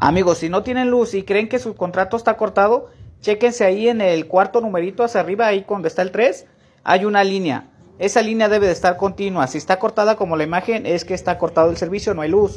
Amigos, si no tienen luz y creen que su contrato está cortado, chéquense ahí en el cuarto numerito hacia arriba, ahí donde está el 3, hay una línea. Esa línea debe de estar continua. Si está cortada como la imagen, es que está cortado el servicio, no hay luz.